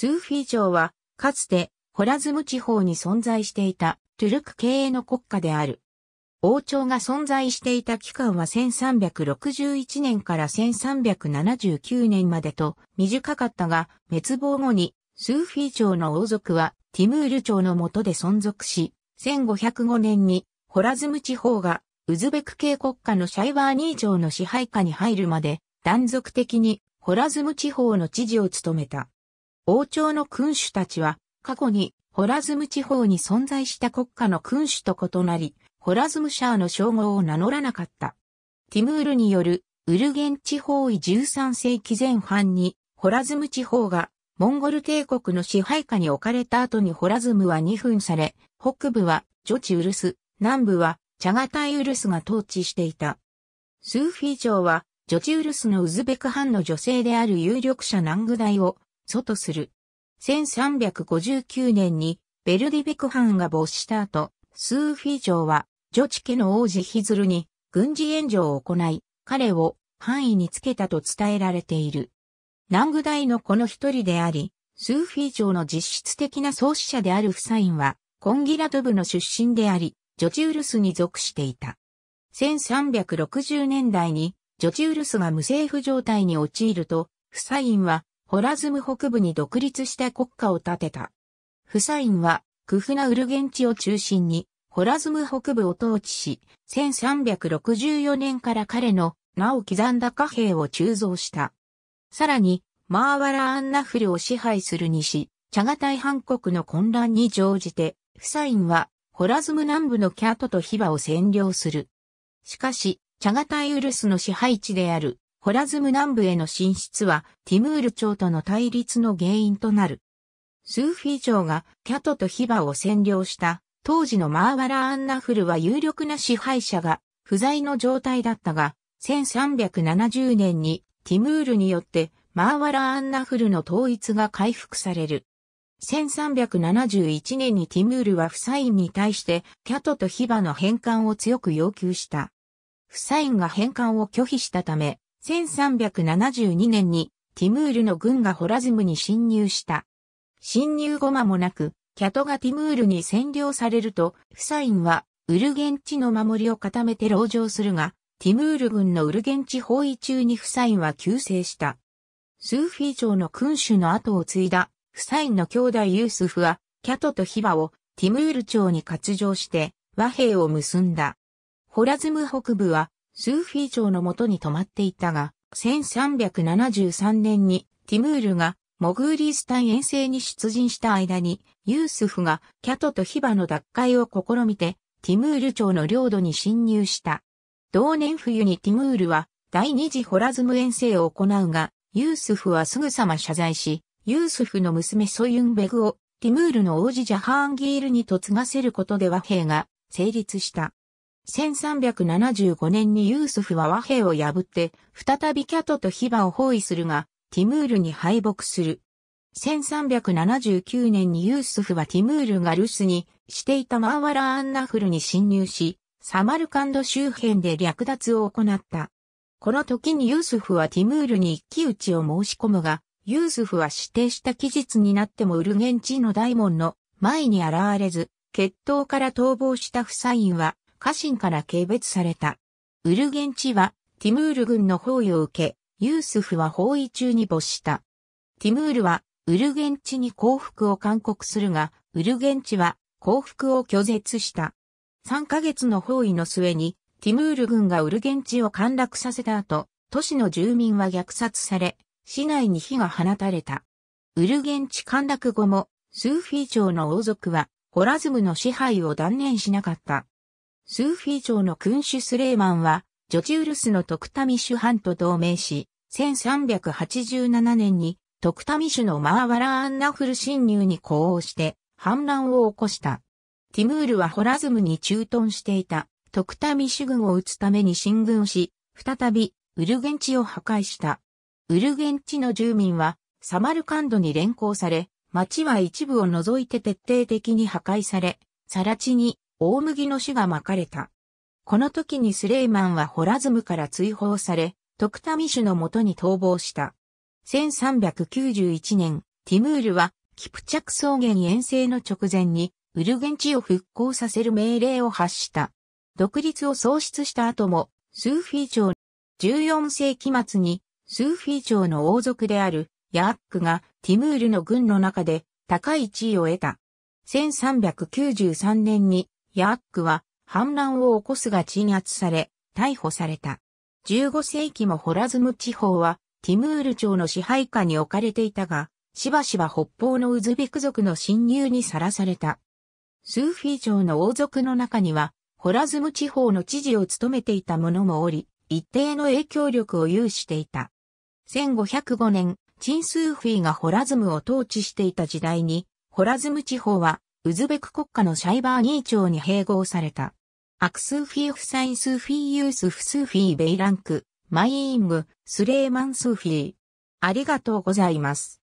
スーフィー朝は、かつて、ホラズム地方に存在していた、トゥルク系営の国家である。王朝が存在していた期間は1361年から1379年までと短かったが、滅亡後にスーフィー朝の王族はティムール朝の下で存続し、1505年にホラズム地方がウズベク系国家のシャイワーニー朝の支配下に入るまで断続的にホラズム地方の知事を務めた。王朝の君主たちは、過去にホラズム地方に存在した国家の君主と異なり、ホラズムシャーの称号を名乗らなかった。ティムールによるウルゲン地方位13世紀前半に、ホラズム地方がモンゴル帝国の支配下に置かれた後にホラズムは2分され、北部はジョチウルス、南部はチャガタイウルスが統治していた。スーフィー朝は、ジョチウルスのウズベク藩の女性である有力者ナングダイを祖とする。1359年にベルディベクハンが没した後、スーフィー城はジョチ家の王子ヒズルに軍事援助を行い、彼を範囲につけたと伝えられている。南具大のこの一人であり、スーフィー城の実質的な創始者であるフサインは、コンギラト部の出身であり、ジョチウルスに属していた。1360年代に、ジョチウルスが無政府状態に陥ると、フサインはホラズム北部に独立した国家を建てた。フサインは、クフナウルゲン地を中心に、ホラズム北部を統治し、1364年から彼の名を刻んだ貨幣を鋳造した。さらに、マーワラ・アンナフルを支配する西、チャガタイ半国の混乱に乗じて、フサインは、ホラズム南部のキャトとヒバを占領する。しかし、チャガタイウルスの支配地であるホラズム南部への進出はティムール朝との対立の原因となる。スーフィー朝がキャトとヒバを占領した当時のマーワラ・アンナフルは有力な支配者が不在の状態だったが、1370年にティムールによってマーワラ・アンナフルの統一が回復される。1371年にティムールはフサインに対してキャトとヒバの返還を強く要求した。フサインが返還を拒否したため、1372年にティムールの軍がホラズムに侵入した。侵入後間もなく、キャトがティムールに占領されると、フサインはウルゲンチの守りを固めて籠城するが、ティムール軍のウルゲンチ包囲中にフサインは急世した。スーフィー朝の君主の後を継いだ、フサインの兄弟ユースフは、キャトとヒバをティムール朝に割譲して和平を結んだ。ホラズム北部はスーフィー朝のもとに泊まっていたが、1373年にティムールがモグーリースタン遠征に出陣した間に、ユースフがキャトとヒバの奪回を試みて、ティムール朝の領土に侵入した。同年冬にティムールは第二次ホラズム遠征を行うが、ユースフはすぐさま謝罪し、ユースフの娘ソユンベグをティムールの王子ジャハーンギールに嫁がせることで和平が成立した。1375年にユースフは和平を破って、再びキャトとヒバを包囲するが、ティムールに敗北する。1379年にユースフはティムールが留守にしていたマーワラアンナフルに侵入し、サマルカンド周辺で略奪を行った。この時にユースフはティムールに一騎打ちを申し込むが、ユースフは指定した期日になってもウルゲンチの大門の前に現れず、決闘から逃亡したフサインは家臣から軽蔑された。ウルゲンチは、ティムール軍の包囲を受け、ユースフは包囲中に没した。ティムールは、ウルゲンチに降伏を勧告するが、ウルゲンチは降伏を拒絶した。3ヶ月の包囲の末に、ティムール軍がウルゲンチを陥落させた後、都市の住民は虐殺され、市内に火が放たれた。ウルゲンチ陥落後も、スーフィー朝の王族は、ホラズムの支配を断念しなかった。スーフィー朝の君主スレイマンは、ジョチウルスのトクタミシュ藩と同盟し、1387年にトクタミシュのマーワラーンナフル侵入に呼応して反乱を起こした。ティムールはホラズムに駐屯していたトクタミシュ軍を撃つために進軍し、再びウルゲンチを破壊した。ウルゲンチの住民はサマルカンドに連行され、町は一部を除いて徹底的に破壊され、さら地に大麦の種が巻かれた。この時にスレイマンはホラズムから追放され、トクタミシュのもとに逃亡した。1391年、ティムールは、キプチャク草原遠征の直前に、ウルゲン地を復興させる命令を発した。独立を創出した後も、スーフィー朝、14世紀末に、スーフィー朝の王族である、ヤーックが、ティムールの軍の中で、高い地位を得た。1393年に、ヤックは反乱を起こすが鎮圧され、逮捕された。15世紀もホラズム地方は、ティムール朝の支配下に置かれていたが、しばしば北方のウズベク族の侵入にさらされた。スーフィー朝の王族の中には、ホラズム地方の知事を務めていた者もおり、一定の影響力を有していた。1505年、チンスーフィーがホラズムを統治していた時代に、ホラズム地方はウズベク国家のシャイバーニー朝に併合された。アクスーフィーフサインスーフィーユースフスーフィーベイランク、マイイング、スレーマンスーフィー。ありがとうございます。